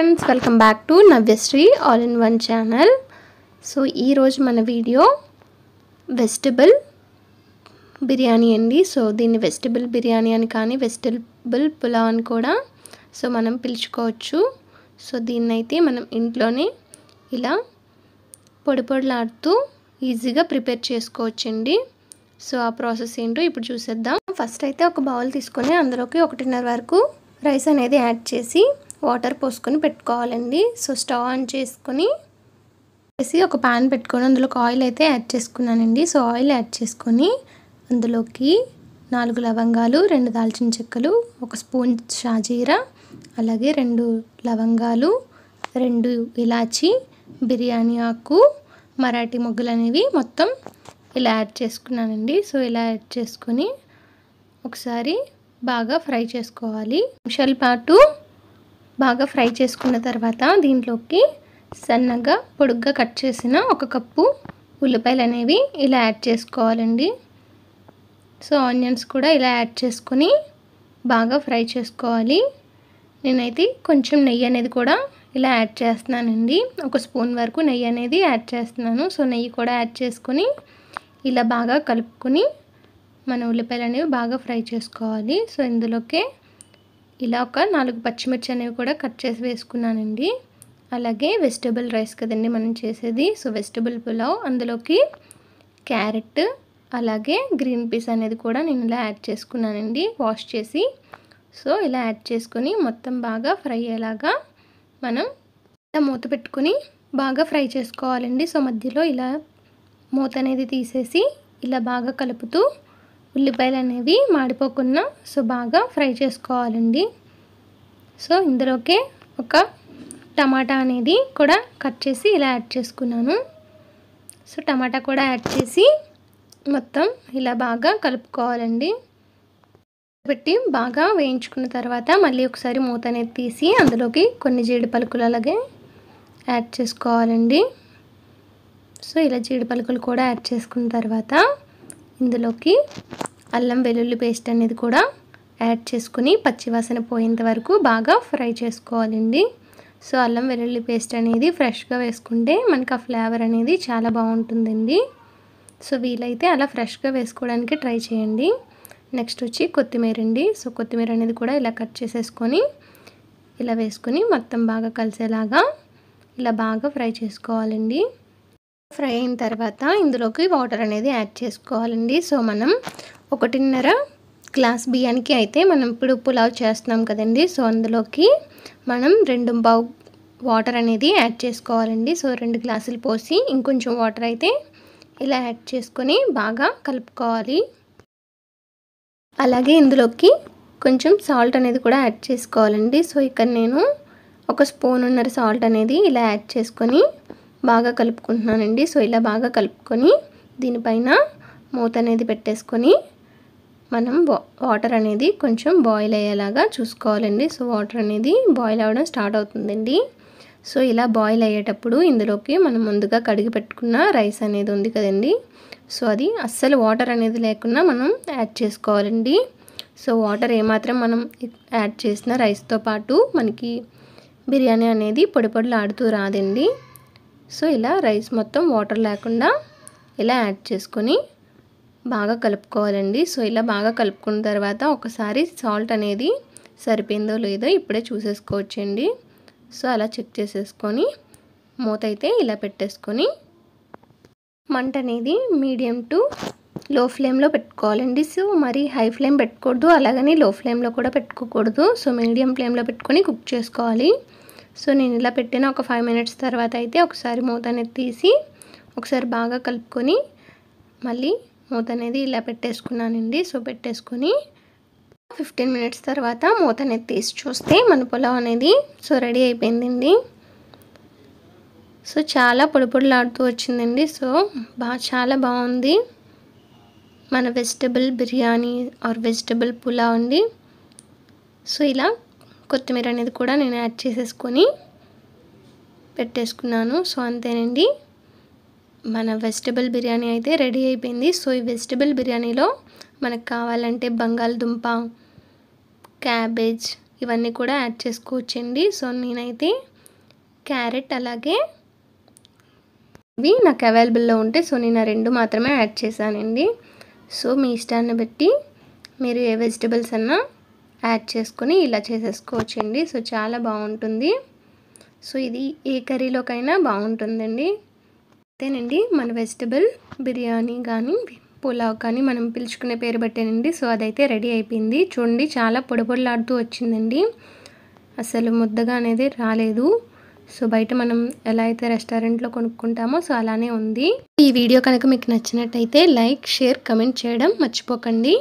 friends welcome back to Navyasri all in one channel so ఈరోజు మన video vegetable biryani అండి so దీన్ని వెజిటబుల్ బిర్యానీ అని కానీ వెజిటబుల్ పులావ్ అని కూడా సో మనం పిలుచుకోవచ్చు సో దీన్ని అయితే మనం ఇంట్లోనే ఇలా పొడి పొడిలాడుతూ ఈజీగా ప్రిపేర్ చేసుకోవచ్చండి సో ఆ ప్రాసెస్ ఏంటో ఇప్పుడు చూసేద్దాం ఫస్ట్ అయితే ఒక బౌల్ తీసుకొని అందులోకి ఒకటిన్నర వరకు రైస్ అనేది యాడ్ చేసి వాటర్ పోసుకొని పెట్టుకోవాలండి సో స్టవ్ ఆన్ చేసుకొని వేసి ఒక ప్యాన్ పెట్టుకొని అందులోకి ఆయిల్ అయితే యాడ్ చేసుకున్నానండి సో ఆయిల్ యాడ్ చేసుకొని అందులోకి నాలుగు లవంగాలు రెండు దాల్చిన చెక్కలు ఒక స్పూన్ షాజీరా అలాగే రెండు లవంగాలు రెండు ఇలాచి బిర్యానీ ఆకు మరాఠీ మొగ్గులు అనేవి మొత్తం ఇలా యాడ్ చేసుకున్నానండి సో ఇలా యాడ్ చేసుకొని ఒకసారి బాగా ఫ్రై చేసుకోవాలి నిమిషాల పాటు బాగా ఫ్రై చేసుకున్న తర్వాత దీంట్లోకి సన్నగా పొడుగ్గా కట్ చేసిన ఒక కప్పు ఉల్లిపాయలు అనేవి ఇలా యాడ్ చేసుకోవాలండి సో ఆనియన్స్ కూడా ఇలా యాడ్ చేసుకొని బాగా ఫ్రై చేసుకోవాలి నేనైతే కొంచెం నెయ్యి అనేది కూడా ఇలా యాడ్ చేస్తున్నానండి ఒక స్పూన్ వరకు నెయ్యి అనేది యాడ్ చేస్తున్నాను సో నెయ్యి కూడా యాడ్ చేసుకొని ఇలా బాగా కలుపుకొని మన ఉల్లిపాయలు అనేవి బాగా ఫ్రై చేసుకోవాలి సో ఇందులోకే ఇలా ఒక నాలుగు పచ్చిమిర్చి అనేవి కూడా కట్ చేసి వేసుకున్నానండి అలాగే వెజిటబుల్ రైస్ కదండి మనం చేసేది సో వెజిటబుల్ పులావ్ అందులోకి క్యారెట్ అలాగే గ్రీన్ పీస్ అనేది కూడా నేను ఇలా యాడ్ చేసుకున్నానండి వాష్ చేసి సో ఇలా యాడ్ చేసుకొని మొత్తం బాగా ఫ్రై అయ్యేలాగా మనం ఇలా మూత పెట్టుకొని బాగా ఫ్రై చేసుకోవాలండి సో మధ్యలో ఇలా మూత అనేది తీసేసి ఇలా బాగా కలుపుతూ ఉల్లిపాయలు అనేవి మాడిపోకుండా సో బాగా ఫ్రై చేసుకోవాలండి సో ఇందులోకే ఒక టమాటా అనేది కూడా కట్ చేసి ఇలా యాడ్ చేసుకున్నాను సో టమాటా కూడా యాడ్ చేసి మొత్తం ఇలా బాగా కలుపుకోవాలండి పెట్టి బాగా వేయించుకున్న తర్వాత మళ్ళీ ఒకసారి మూత అనేది తీసి అందులోకి కొన్ని జీడి పలుకులు అలాగే యాడ్ చేసుకోవాలండి సో ఇలా జీడి పలుకులు కూడా యాడ్ చేసుకున్న తర్వాత ఇందులోకి అల్లం వెల్లుల్లి పేస్ట్ అనేది కూడా యాడ్ చేసుకుని పచ్చివాసన పోయేంత వరకు బాగా ఫ్రై చేసుకోవాలండి సో అల్లం వెల్లుల్లి పేస్ట్ అనేది ఫ్రెష్గా వేసుకుంటే మనకు ఆ ఫ్లేవర్ అనేది చాలా బాగుంటుందండి సో వీలైతే అలా ఫ్రెష్గా వేసుకోవడానికి ట్రై చేయండి నెక్స్ట్ వచ్చి కొత్తిమీర అండి సో కొత్తిమీర అనేది కూడా ఇలా కట్ చేసేసుకొని ఇలా వేసుకొని మొత్తం బాగా కలిసేలాగా ఇలా బాగా ఫ్రై చేసుకోవాలండి ఫ్రై అయిన తర్వాత ఇందులోకి వాటర్ అనేది యాడ్ చేసుకోవాలండి సో మనం ఒకటిన్నర గ్లాస్ బియ్యానికి అయితే మనం ఇప్పుడు పులావ్ చేస్తున్నాం కదండి సో అందులోకి మనం రెండు బౌ వాటర్ అనేది యాడ్ చేసుకోవాలండి సో రెండు గ్లాసులు పోసి ఇంకొంచెం వాటర్ అయితే ఇలా యాడ్ చేసుకొని బాగా కలుపుకోవాలి అలాగే ఇందులోకి కొంచెం సాల్ట్ అనేది కూడా యాడ్ చేసుకోవాలండి సో ఇక్కడ నేను ఒక స్పూన్ ఉన్నర సాల్ట్ అనేది ఇలా యాడ్ చేసుకొని బాగా కలుపుకుంటున్నానండి సో ఇలా బాగా కలుపుకొని దీనిపైన మూత అనేది పెట్టేసుకొని మనం వాటర్ అనేది కొంచెం బాయిల్ అయ్యేలాగా చూసుకోవాలండి సో వాటర్ అనేది బాయిల్ అవ్వడం స్టార్ట్ అవుతుందండి సో ఇలా బాయిల్ అయ్యేటప్పుడు ఇందులోకి మనం ముందుగా కడిగి పెట్టుకున్న రైస్ అనేది ఉంది కదండి సో అది అస్సలు వాటర్ అనేది లేకుండా మనం యాడ్ చేసుకోవాలండి సో వాటర్ ఏమాత్రం మనం యాడ్ చేసిన రైస్తో పాటు మనకి బిర్యానీ అనేది పొడి పొడిలాడుతూ రాదండి సో ఇలా రైస్ మొత్తం వాటర్ లేకుండా ఇలా యాడ్ చేసుకొని బాగా కలుపుకోవాలండి సో ఇలా బాగా కలుపుకున్న తర్వాత ఒకసారి సాల్ట్ అనేది సరిపోయిందో లేదో ఇప్పుడే చూసేసుకోవచ్చండి సో అలా చెక్ చేసేసుకొని మూత అయితే ఇలా పెట్టేసుకొని మంట అనేది మీడియం టు లో ఫ్లేమ్లో పెట్టుకోవాలండి సో మరి హై ఫ్లేమ్ పెట్టుకూడదు అలాగని లో ఫ్లేమ్లో కూడా పెట్టుకోకూడదు సో మీడియం ఫ్లేమ్లో పెట్టుకొని కుక్ చేసుకోవాలి సో నేను ఇలా పెట్టిన ఒక ఫైవ్ మినిట్స్ తర్వాత అయితే ఒకసారి మూత అనేది తీసి ఒకసారి బాగా కలుపుకొని మళ్ళీ మూత అనేది ఇలా పెట్టేసుకున్నానండి సో పెట్టేసుకొని ఫిఫ్టీన్ మినిట్స్ తర్వాత మూత అనేది తీసి చూస్తే మన పులావ్ అనేది సో రెడీ అయిపోయిందండి సో చాలా పొడిపొడిలాడుతూ వచ్చిందండి సో బాగా చాలా బాగుంది మన vegetable biryani or vegetable pulao అండి సో ఇలా కొత్తిమీర అనేది కూడా నేను యాడ్ చేసేసుకొని పెట్టేసుకున్నాను సో అంతేనండి మన వెజిటబుల్ బిర్యానీ అయితే రెడీ అయిపోయింది సో ఈ వెజిటబుల్ బిర్యానీలో మనకు కావాలంటే బంగాళదుంప క్యాబేజ్ ఇవన్నీ కూడా యాడ్ చేసుకోవచ్చండి సో నేనైతే క్యారెట్ అలాగే ఇవి నాకు అవైలబుల్లో ఉంటే సో నేను రెండు మాత్రమే యాడ్ చేశానండి సో మీ ఇష్టాన్ని బట్టి మీరు ఏ వెజిటబుల్స్ అన్నా యాడ్ చేసుకొని ఇలా చేసేసుకోవచ్చండి సో చాలా బాగుంటుంది సో ఇది ఏ కర్రీలోకైనా బాగుంటుందండి అంతేనండి మన వెజిటబుల్ బిర్యానీ కానీ పులావ్ కానీ మనం పిలుచుకునే పేరు పెట్టానండి సో అదైతే రెడీ అయిపోయింది చూడండి చాలా పొడపొడలాడుతూ వచ్చిందండి అసలు ముద్దగా అనేది రాలేదు సో బయట మనం ఎలా అయితే రెస్టారెంట్లో కొనుక్కుంటామో సో అలానే ఉంది ఈ వీడియో కనుక మీకు నచ్చినట్టయితే లైక్ షేర్ కమెంట్ చేయడం మర్చిపోకండి